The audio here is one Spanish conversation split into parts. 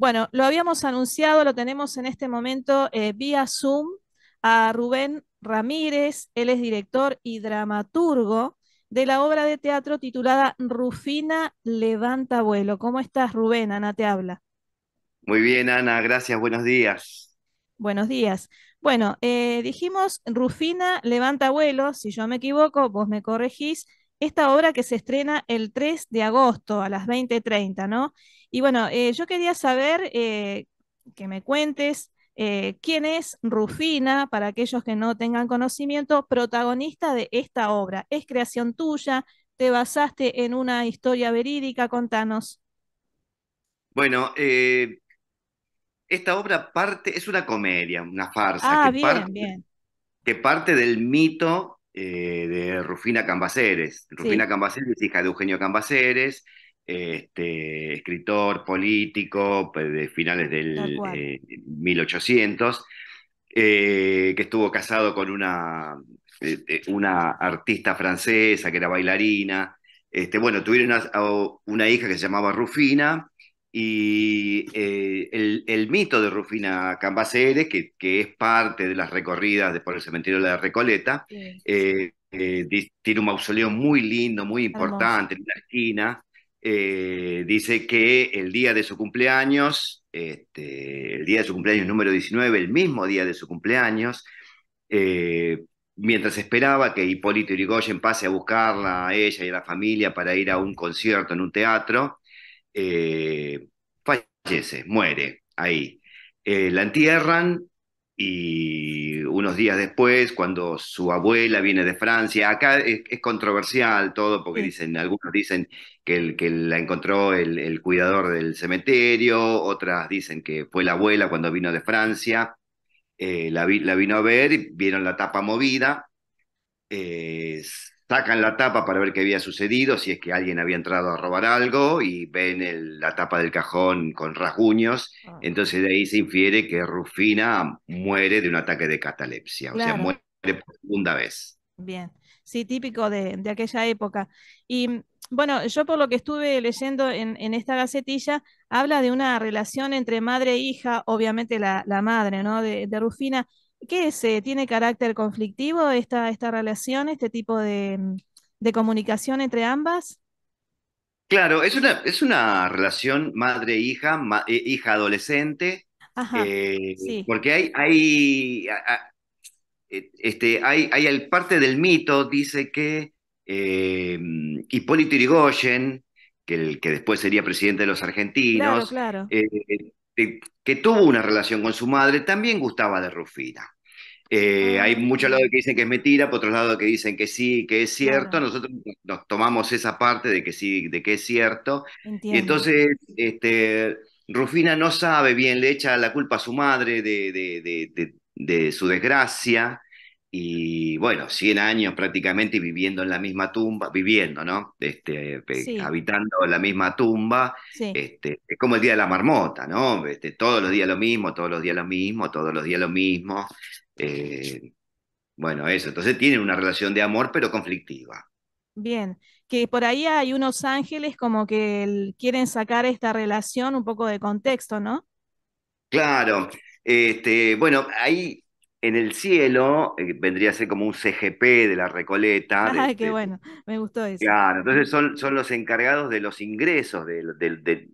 Bueno, lo habíamos anunciado, lo tenemos en este momento eh, vía Zoom a Rubén Ramírez, él es director y dramaturgo de la obra de teatro titulada Rufina Levanta Vuelo. ¿Cómo estás, Rubén? Ana te habla. Muy bien, Ana, gracias, buenos días. Buenos días. Bueno, eh, dijimos Rufina Levanta Vuelo, si yo me equivoco, vos me corregís, esta obra que se estrena el 3 de agosto a las 20.30, ¿no? Y bueno, eh, yo quería saber eh, que me cuentes eh, quién es Rufina, para aquellos que no tengan conocimiento, protagonista de esta obra. ¿Es creación tuya? ¿Te basaste en una historia verídica? Contanos. Bueno, esta obra parte, es una comedia, una farsa. Ah, bien, bien. Que parte del mito eh, de Rufina Cambaceres. Rufina cambaceres es hija de Eugenio Cambaceres, este, escritor político pues, de finales del 1800, eh, eh, que estuvo casado con una, una artista francesa que era bailarina. Este, bueno, tuvieron una hija que se llamaba Rufina, y eh, el, mito de Rufina Cambaceres, que, es parte de las recorridas por el cementerio de la Recoleta, eh, eh, tiene un mausoleo muy lindo, muy importante, en una esquina. dice que el día de su cumpleaños, este, el día de su cumpleaños número 19, el mismo día de su cumpleaños, mientras esperaba que Hipólito Yrigoyen pase a buscarla a ella y a la familia para ir a un concierto en un teatro, eh, fallece, muere ahí. Eh, la entierran y unos días después, cuando su abuela viene de Francia, acá es, controversial todo, porque dicen, algunos dicen que, el, que la encontró el, cuidador del cementerio, otras dicen que fue la abuela cuando vino de Francia, eh, la, vino a ver, vieron la tapa movida, sacan la tapa para ver qué había sucedido, si es que alguien había entrado a robar algo, y ven la tapa del cajón con rasguños, ah. entonces de ahí se infiere que Rufina muere de un ataque de catalepsia, o sea, muere por segunda vez. Bien, sí, típico de, aquella época. Y bueno, yo por lo que estuve leyendo en, esta gacetilla, habla de una relación entre madre e hija, obviamente la, madre, ¿no? de, de Rufina ¿Qué es? Eh, ¿Tiene carácter conflictivo esta, esta relación, este tipo mm, de, comunicación entre ambas? Claro, es una, es una relación madre-hija, eh, hija-adolescente, eh, porque hay, hay, este, hay, hay parte del mito, dice que Hipólito Irigoyen, que, el, que después sería presidente de los argentinos, claro, claro que tuvo una relación con su madre, también gustaba de Rufina. Eh, ah, hay muchos lados que dicen que es mentira, por otros lados que dicen que sí, que es cierto. Nosotros nos tomamos esa parte de que sí, de que es cierto. Y entonces, este, Rufina no sabe bien, le echa la culpa a su madre de su desgracia. Y bueno, 100 años prácticamente viviendo en la misma tumba, viviendo, ¿no? Este, Habitando la misma tumba. Este, es como el día de la marmota, ¿no? Este, todos los días lo mismo, todos los días lo mismo, todos los días lo mismo. Eh, bueno, eso. Entonces tienen una relación de amor, pero conflictiva. Bien, que por ahí hay unos ángeles como que quieren sacar esta relación un poco de contexto, ¿no? Claro. Este, bueno, ahí en el cielo, eh, vendría a ser como un CGP de la Recoleta. Ay, qué bueno, me gustó eso. Claro, entonces son, son los encargados de los ingresos, de,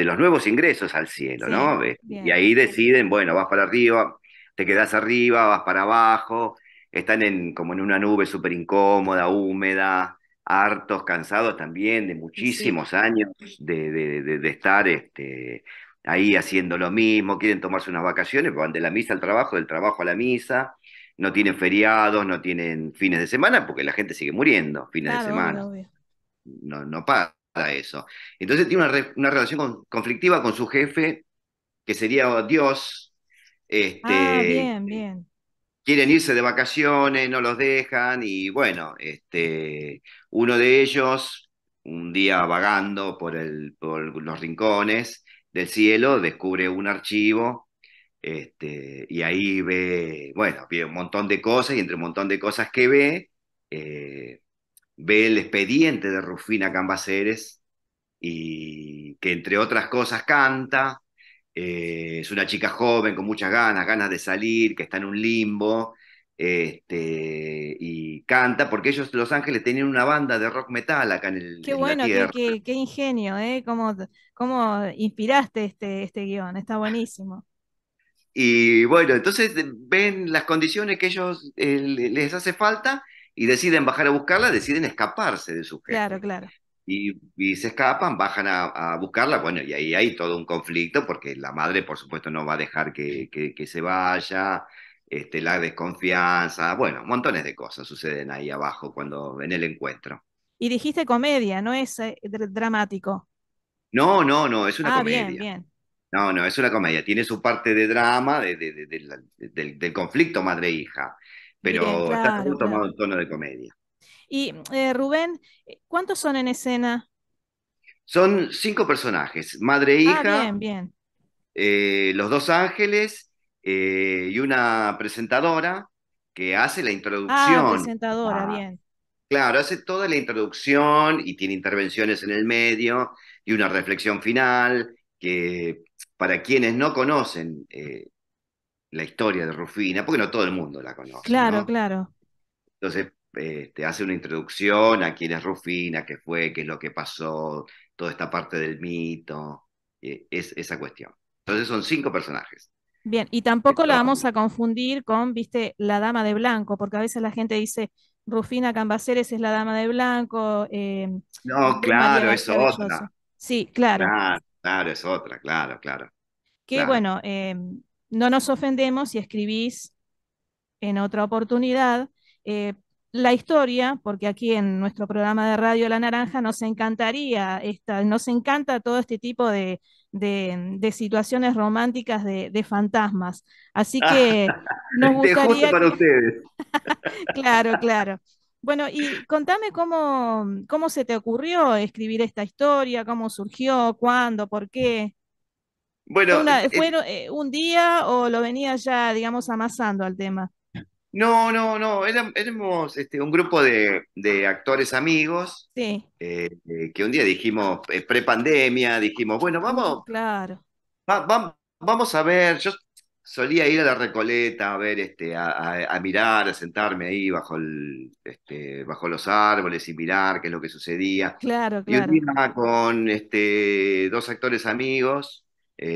los nuevos ingresos al cielo, ¿no? y ahí deciden, bueno, vas para arriba, te quedas arriba, vas para abajo, están en, como en una nube súper incómoda, húmeda, hartos, cansados también de muchísimos años de, estar este, ahí haciendo lo mismo, quieren tomarse unas vacaciones, van de la misa al trabajo, del trabajo a la misa, no tienen feriados, no tienen fines de semana, porque la gente sigue muriendo fines de semana. No, no para eso. Entonces tiene una, relación conflictiva con su jefe, que sería Dios. Este, ah, bien, bien. Quieren irse de vacaciones, no los dejan, y bueno, este, uno de ellos, un día vagando por, el, por los rincones, del cielo, descubre un archivo este, y ahí ve, bueno, ve un montón de cosas y entre un montón de cosas que ve, eh, ve el expediente de Rufina Cambaceres y que entre otras cosas canta, eh, es una chica joven con muchas ganas, ganas de salir, que está en un limbo este, y canta, porque ellos, Los Ángeles, tenían una banda de rock metal acá en el. Qué bueno, Qué, ingenio, ¿eh? ¿Cómo, cómo inspiraste este, este guión? Está buenísimo. Y bueno, entonces eh, ven las condiciones que ellos eh, les hace falta y deciden bajar a buscarla, deciden escaparse de su jefe. Claro, claro. Y, se escapan, bajan a, buscarla, bueno, y ahí hay todo un conflicto porque la madre, por supuesto, no va a dejar que se vaya, este, la desconfianza, bueno, montones de cosas suceden ahí abajo cuando en el encuentro. Y dijiste comedia, no es eh, dramático. No, no, no, es una ah, comedia. Bien, No, no, es una comedia. Tiene su parte de drama, de, del, conflicto madre-hija, pero está todo tomado en tono de comedia. Y eh, Rubén, eh, ¿cuántos son en escena? Son cinco personajes, madre hija, ah, bien, los dos ángeles eh, y una presentadora que hace la ah, introducción. Ah, presentadora, bien. Claro, hace toda la introducción y tiene intervenciones en el medio y una reflexión final que para quienes no conocen eh, la historia de Rufina, porque no todo el mundo la conoce. Claro, claro. Entonces, este, hace una introducción a quién es Rufina, qué fue, qué es lo que pasó, toda esta parte del mito, eh, es esa cuestión. Entonces son cinco personajes. Bien, y tampoco la vamos a confundir con, viste, la dama de blanco, porque a veces la gente dice, Rufina Cambaceres es la dama de blanco. Em, no, claro, es otra. Sí, claro. claro. Claro, es otra, claro, claro. Que bueno, em, no nos ofendemos si escribís en otra oportunidad eh, la historia, porque aquí en nuestro programa de radio La Naranja nos encantaría, esta, nos encanta todo este tipo de, de, de situaciones románticas de, de, fantasmas. Así ah, que nos gustaría... para ustedes. claro, claro. Bueno, y contame cómo, cómo se te ocurrió escribir esta historia, cómo surgió, cuándo, por qué. Bueno, ¿fue eh, eh, eh, un día o lo venías ya, digamos, amasando al tema? No, no, no, éramos este, un grupo de, actores amigos eh, eh, que un día dijimos, eh, prepandemia, dijimos, bueno, uh, vamos, claro. vamos a ver, yo solía ir a la Recoleta a ver, este, a, mirar, a sentarme ahí este, bajo, los árboles y mirar qué es lo que sucedía. Claro, claro. Y un día con este, dos actores amigos,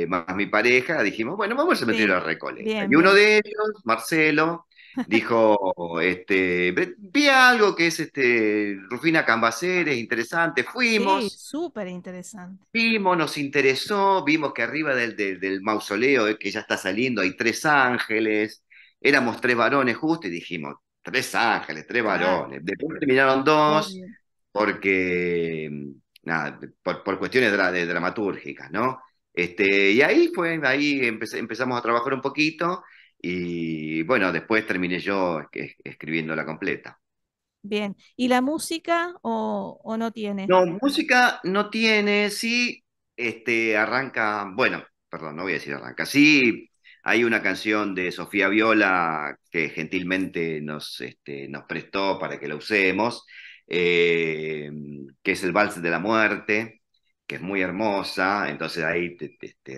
más mi pareja, dijimos, bueno, vamos a meter a la Recoleta. y uno de ellos, Marcelo, Dijo, este, vi algo que es este, Rufina Cambaceres, interesante, fuimos. Sí, súper interesante. Vimos, nos interesó, vimos que arriba del, mausoleo, eh, que ya está saliendo, hay tres ángeles, éramos tres varones justo y dijimos, tres ángeles, tres varones. Después terminaron dos, porque, mm, nada, por, cuestiones dramatúrgicas, ¿no? Este, y ahí fue, ahí empezamos a trabajar un poquito y bueno, después terminé yo escribiendo la completa. Bien, ¿y la música o, o no tiene? No, música no tiene, sí, este, arranca, bueno, perdón, no voy a decir arranca, sí, hay una canción de Sofía Viola que gentilmente nos, este, nos prestó para que la usemos, eh, que es el Vals de la Muerte, que es muy hermosa, entonces ahí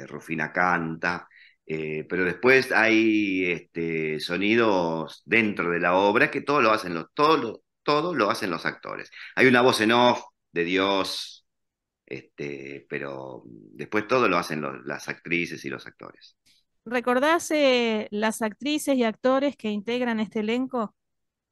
Rufina canta. Eh, pero después hay este, sonidos dentro de la obra que todo lo hacen los, todo lo hacen los actores. Hay una voz en off de Dios, este, pero después todo lo hacen las actrices y los actores. ¿Recordás eh, las actrices y actores que integran este elenco?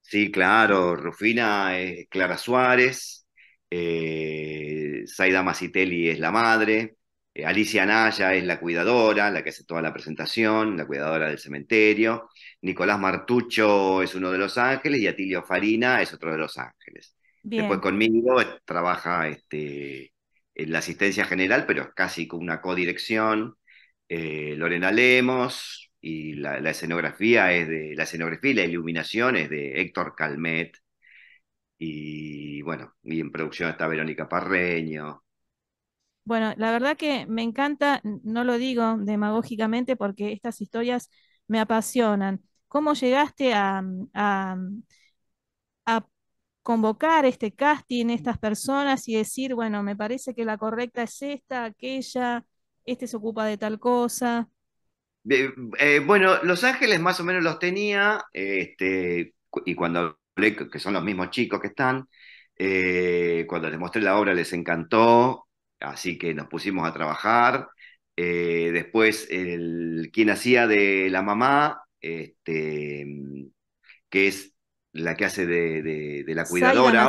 Sí, claro, Rufina es Clara Suárez, eh, Zaida Masitelli es la madre, eh, Alicia Anaya es la cuidadora, la que hace toda la presentación, la cuidadora del cementerio. Nicolás Martucho es uno de Los Ángeles y Atilio Farina es otro de Los Ángeles. Después conmigo trabaja este, en la asistencia general, pero casi con una codirección. Eh, Lorena Lemos y la, escenografía es de la escenografía y la iluminación es de Héctor Calmet. Y bueno, y en producción está Verónica Parreño, bueno, la verdad que me encanta, no lo digo demagógicamente porque estas historias me apasionan. ¿Cómo llegaste mm, mm, a, convocar este casting, estas personas y decir, bueno, me parece que la correcta es esta, aquella, este se ocupa de tal cosa? Eh, bueno, Los Ángeles más o menos los tenía, este, y cuando hablé, que son los mismos chicos que están, eh, cuando les mostré la obra les encantó, Así que nos pusimos a trabajar. Eh, después, el, quien hacía de la mamá, este, mm, que es la que hace de, de, de la cuidadora.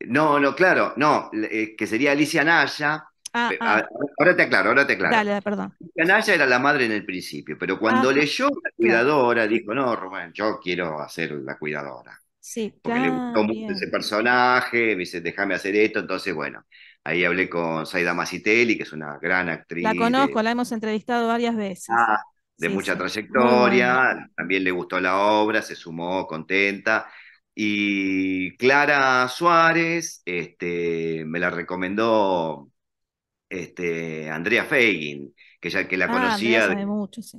No, no, claro, no, eh, que sería Alicia Naya. Ah, ah. Ah, ahora te aclaro, ahora te aclaro. Dale, perdón. Alicia Naya era la madre en el principio, pero cuando leyó la cuidadora, dijo, no, Román, yo quiero hacer la cuidadora. Sí, claro, le gustó mucho ese personaje, me dice, déjame hacer esto, entonces, bueno. Ahí hablé con Saida Masitelli, que es una gran actriz. La conozco, la hemos entrevistado varias veces. Ah, de mucha trayectoria, también le gustó la obra, se sumó contenta. Y Clara Suárez este, me la recomendó este, Andrea Fagin, que ya que la ah, conocía. mucho, sí.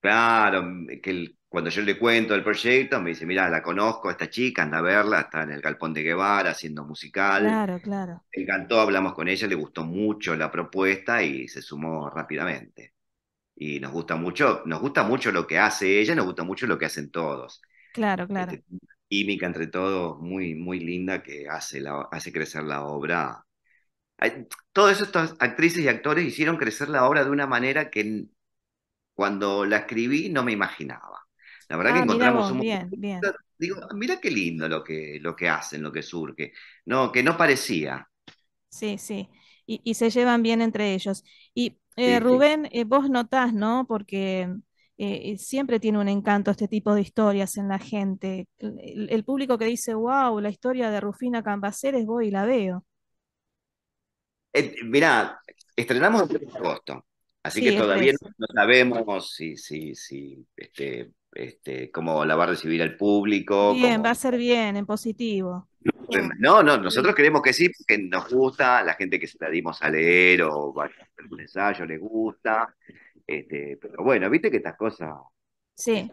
Claro, que, cuando yo le cuento el proyecto, me dice, mira, la conozco esta chica, anda a verla, está en el Galpón de Guevara haciendo musical. Claro, claro. Le encantó, hablamos con ella, le gustó mucho la propuesta y se sumó rápidamente. Y nos gusta mucho, nos gusta mucho lo que hace ella, nos gusta mucho lo que hacen todos. Claro, este, claro. química entre todos muy, muy linda que hace, hace crecer la obra. Todas estas actrices y actores hicieron crecer la obra de una manera que cuando la escribí no me imaginaba. La verdad que ah, encontramos un bien, Digo, ah, mira qué lindo lo que, lo que hacen, lo que surge. No, que no parecía. Sí, sí. Y, se llevan bien entre ellos. Y eh, Rubén, eh, vos notás, ¿no? Porque eh, siempre tiene un encanto este tipo de historias en la gente. El, público que dice, wow, la historia de Rufina Cambaceres, voy y la veo. mirá, estrenamos el agosto. Así que todavía no, sabemos si, si, si este, este, cómo la va a recibir el público. Bien, va a ser bien, en positivo. No, no, nosotros queremos que sí, porque nos gusta, la gente que se la dimos a leer o va a hacer un ensayo le gusta. Este, pero bueno, viste que estas cosas. Sí.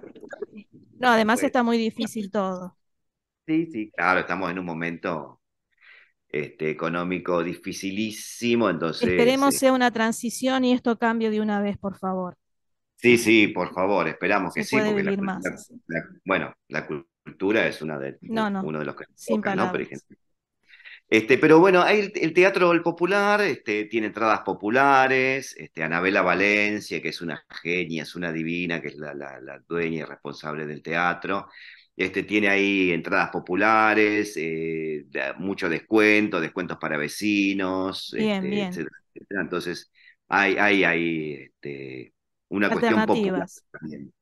No, además está muy difícil todo. Sí, sí, claro, estamos en un momento este, económico dificilísimo, entonces. Esperemos eh, sea una transición y esto cambie de una vez, por favor. Sí, sí, por favor, esperamos que sí, más. bueno, la cultura es una de, uno de los que sin ¿no? Este, pero bueno, hay el, Teatro Popular, este, tiene entradas populares, este, Anabela Valencia, que es una genia, es una divina, que es la, dueña y responsable del teatro, este, tiene ahí entradas populares, eh, mucho descuento, descuentos para vecinos, bien, este, bien. Entonces, hay, hay, hay este, una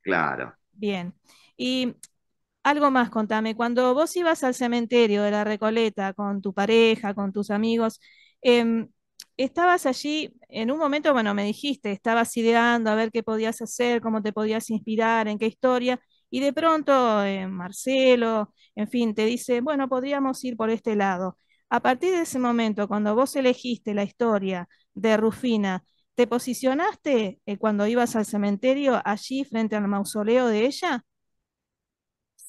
claro. Bien. Y algo más, contame, cuando vos ibas al cementerio de la Recoleta con tu pareja, con tus amigos, em, estabas allí, en un momento, bueno, me dijiste, estabas ideando a ver qué podías hacer, cómo te podías inspirar, en qué historia, y de pronto eh, Marcelo, en fin, te dice, bueno, podríamos ir por este lado. A partir de ese momento, cuando vos elegiste la historia de Rufina, ¿Te posicionaste eh, cuando ibas al cementerio allí frente al mausoleo de ella?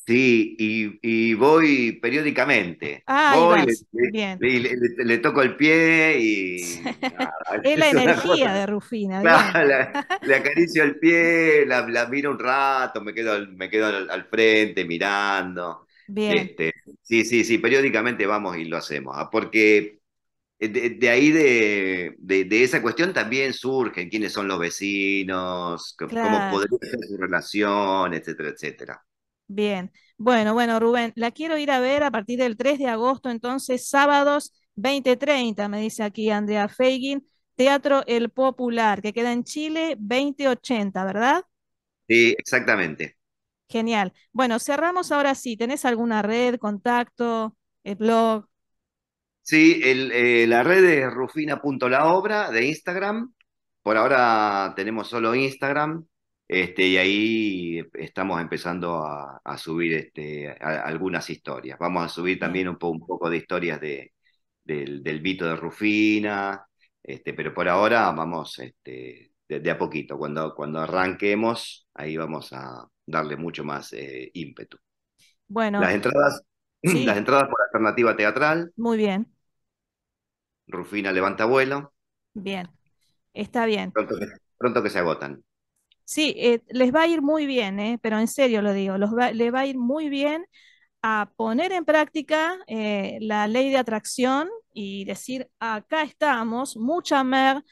Sí, y, voy periódicamente. Ah, Le, Le, toco el pie y... es la energía de Rufina. le acaricio el pie, la, miro un rato, me quedo, al, frente mirando. Bien. Este, sí, sí, sí, periódicamente vamos y lo hacemos, ah, porque eh, de, ahí de, esa cuestión también surgen quiénes son los vecinos, cómo podría ser su relación, etcétera, etcétera. Bien, bueno, bueno, Rubén, la quiero ir a ver a partir del 3 de agosto, entonces, sábados 20.30, me dice aquí Andrea Feigin, Teatro El Popular, que queda en Chile 2080, ¿verdad? Sí, exactamente. Genial. Bueno, cerramos ahora sí. ¿Tenés alguna red, contacto, eh, blog? Sí, eh, la red es rufina.laobra de Instagram. Por ahora tenemos solo Instagram. Este, y ahí estamos empezando a, subir este, algunas historias. Vamos a subir también un, poco de historias del, Vito de Rufina, este, pero por ahora vamos este, de, a poquito. Cuando, cuando arranquemos, ahí vamos a darle mucho más eh, ímpetu. Bueno. Las entradas, las entradas por alternativa teatral. Muy bien. Rufina levanta vuelo. Bien, está bien. Pronto que, se agotan. Sí, eh, les va a ir muy bien, eh, pero en serio lo digo, les va a ir muy bien a poner en práctica eh, la ley de atracción y decir, acá estamos, mucha mer,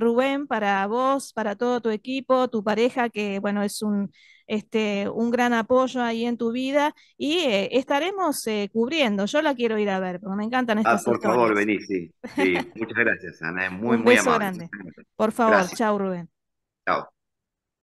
Rubén, para vos, para todo tu equipo, tu pareja, que bueno, es un, este, un gran apoyo ahí en tu vida y eh, estaremos eh, cubriendo. Yo la quiero ir a ver, porque me encantan ah, estas cosas. por favor, vení, sí. Muchas gracias, Ana. Es muy, un beso amable. Por favor, chao, Rubén. Chao.